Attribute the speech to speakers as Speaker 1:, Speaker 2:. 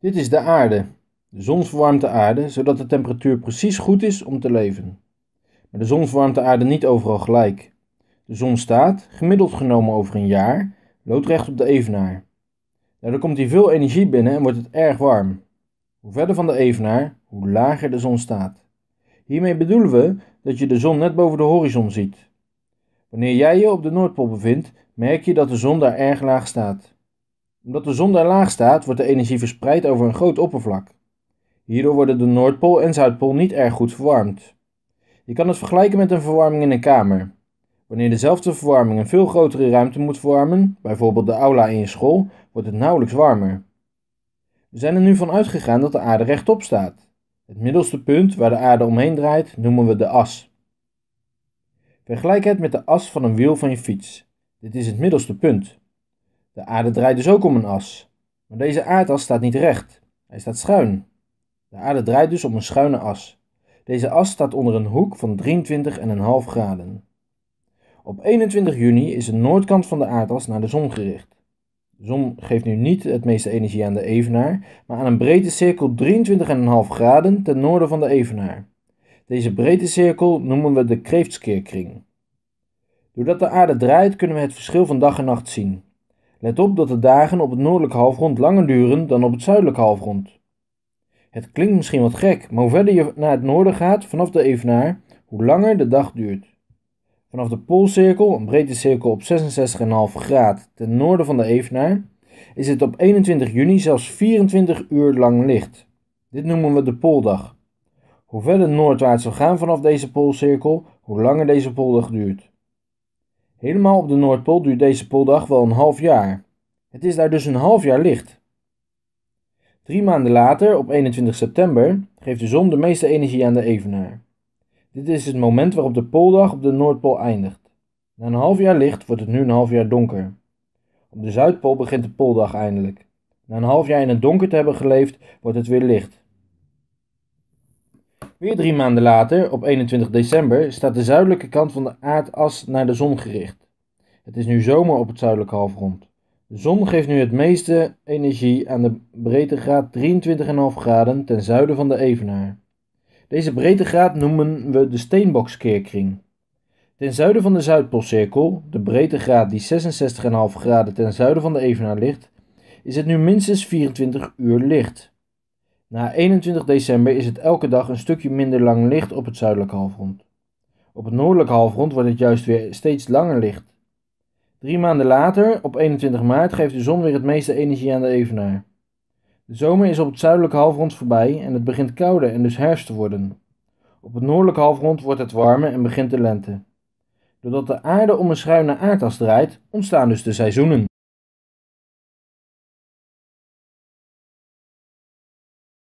Speaker 1: Dit is de aarde. De zon verwarmt de aarde zodat de temperatuur precies goed is om te leven. Maar de zon verwarmt de aarde niet overal gelijk. De zon staat, gemiddeld genomen over een jaar, loodrecht op de evenaar. Nou, Daardoor komt hier veel energie binnen en wordt het erg warm. Hoe verder van de evenaar, hoe lager de zon staat. Hiermee bedoelen we dat je de zon net boven de horizon ziet. Wanneer jij je op de Noordpool bevindt, merk je dat de zon daar erg laag staat omdat de zon daar laag staat, wordt de energie verspreid over een groot oppervlak. Hierdoor worden de Noordpool en Zuidpool niet erg goed verwarmd. Je kan het vergelijken met een verwarming in een kamer. Wanneer dezelfde verwarming een veel grotere ruimte moet verwarmen, bijvoorbeeld de aula in je school, wordt het nauwelijks warmer. We zijn er nu van uitgegaan dat de aarde rechtop staat. Het middelste punt waar de aarde omheen draait noemen we de as. Vergelijk het met de as van een wiel van je fiets. Dit is het middelste punt. De aarde draait dus ook om een as. Maar deze aardas staat niet recht. Hij staat schuin. De aarde draait dus om een schuine as. Deze as staat onder een hoek van 23,5 graden. Op 21 juni is de noordkant van de aardas naar de zon gericht. De zon geeft nu niet het meeste energie aan de evenaar, maar aan een breedte cirkel 23,5 graden ten noorden van de evenaar. Deze breedte cirkel noemen we de Kreeftskeerkring. Doordat de aarde draait kunnen we het verschil van dag en nacht zien. Let op dat de dagen op het noordelijke halfrond langer duren dan op het zuidelijke halfrond. Het klinkt misschien wat gek, maar hoe verder je naar het noorden gaat vanaf de evenaar, hoe langer de dag duurt. Vanaf de Poolcirkel, een breedtecirkel cirkel op 66,5 graad ten noorden van de evenaar, is het op 21 juni zelfs 24 uur lang licht. Dit noemen we de Pooldag. Hoe verder noordwaarts we gaan vanaf deze Poolcirkel, hoe langer deze Pooldag duurt. Helemaal op de Noordpool duurt deze pooldag wel een half jaar. Het is daar dus een half jaar licht. Drie maanden later, op 21 september, geeft de zon de meeste energie aan de evenaar. Dit is het moment waarop de pooldag op de Noordpool eindigt. Na een half jaar licht wordt het nu een half jaar donker. Op de Zuidpool begint de pooldag eindelijk. Na een half jaar in het donker te hebben geleefd, wordt het weer licht. Weer drie maanden later, op 21 december, staat de zuidelijke kant van de aardas naar de zon gericht. Het is nu zomer op het zuidelijke halfrond. De zon geeft nu het meeste energie aan de breedtegraad 23,5 graden ten zuiden van de evenaar. Deze breedtegraad noemen we de Steenbokskeerkring. Ten zuiden van de Zuidpoolcirkel, de breedtegraad die 66,5 graden ten zuiden van de evenaar ligt, is het nu minstens 24 uur licht. Na 21 december is het elke dag een stukje minder lang licht op het zuidelijke halfrond. Op het noordelijke halfrond wordt het juist weer steeds langer licht. Drie maanden later, op 21 maart, geeft de zon weer het meeste energie aan de evenaar. De zomer is op het zuidelijke halfrond voorbij en het begint kouder en dus herfst te worden. Op het noordelijke halfrond wordt het warmer en begint de lente. Doordat de aarde om een schuine aardas draait, ontstaan dus de seizoenen.